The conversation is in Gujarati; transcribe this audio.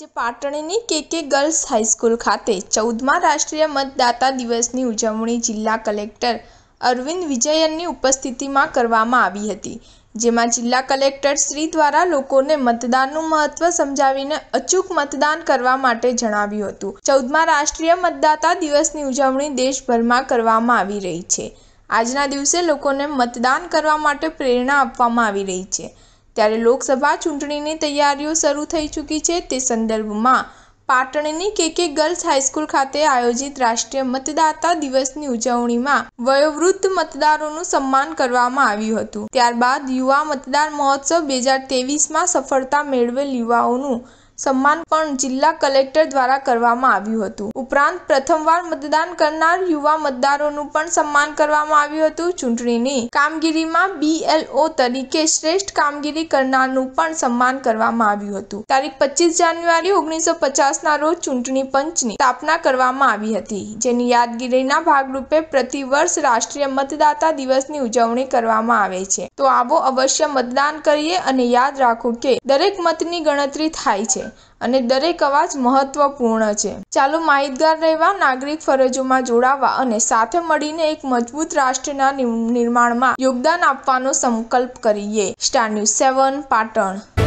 આજે પાટણની કેકે ગર્લ્સ હાઈસ્કૂલ ખાતે ચૌદમા રાષ્ટ્રીય મતદાતા દિવસની ઉજવણી જિલ્લા કલેક્ટર અરવિંદ વિજયનની ઉપસ્થિતિમાં કરવામાં આવી હતી જેમાં જિલ્લા કલેક્ટર શ્રી દ્વારા લોકોને મતદાનનું મહત્વ સમજાવીને અચૂક મતદાન કરવા માટે જણાવ્યું હતું ચૌદમા રાષ્ટ્રીય મતદાતા દિવસની ઉજવણી દેશભરમાં કરવામાં આવી રહી છે આજના દિવસે લોકોને મતદાન કરવા માટે પ્રેરણા આપવામાં આવી રહી છે ત્યારે લોકસભા ચૂંટણીની તૈયારીઓ શરૂ થઈ ચૂકી છે તે સંદર્ભમાં પાટણની કેકે ગર્લ્સ હાઈસ્કૂલ ખાતે આયોજિત રાષ્ટ્રીય મતદાતા દિવસની ઉજવણીમાં વયોવૃદ્ધ મતદારોનું સન્માન કરવામાં આવ્યું હતું ત્યારબાદ યુવા મતદાર મહોત્સવ બે હજાર તેવીસમાં સફળતા મેળવેલ યુવાઓનું સન્માન પણ જિલ્લા કલેક્ટર દ્વારા કરવામાં આવ્યું હતું ઉપરાંત પ્રથમવાર મતદાન કરનાર યુવા મતદારોનું પણ સન્માન કરવામાં આવ્યું હતું ચૂંટણીની કામગીરીમાં બીએલઓ તરીકે શ્રેષ્ઠ કામગીરી કરનારનું પણ સન્માન કરવામાં આવ્યું હતું તારીખ પચીસ જાન્યુઆરી ઓગણીસો પચાસના રોજ ચૂંટણી પંચની સ્થાપના કરવામાં આવી હતી જેની યાદગીરીના ભાગરૂપે પ્રતિવર્ષ રાષ્ટ્રીય મતદાતા દિવસની ઉજવણી કરવામાં આવે છે તો આવો અવશ્ય મતદાન કરીએ અને યાદ રાખો કે દરેક મતની ગણતરી થાય છે અને દરેક અવાજ મહત્વપૂર્ણ છે ચાલો માહિતગાર રહેવા નાગરિક ફરજોમાં જોડાવા અને સાથે મળીને એક મજબૂત રાષ્ટ્રના નિર્માણમાં યોગદાન આપવાનો સંકલ્પ કરીએ સ્ટાર ન્યૂઝ સેવન પાટણ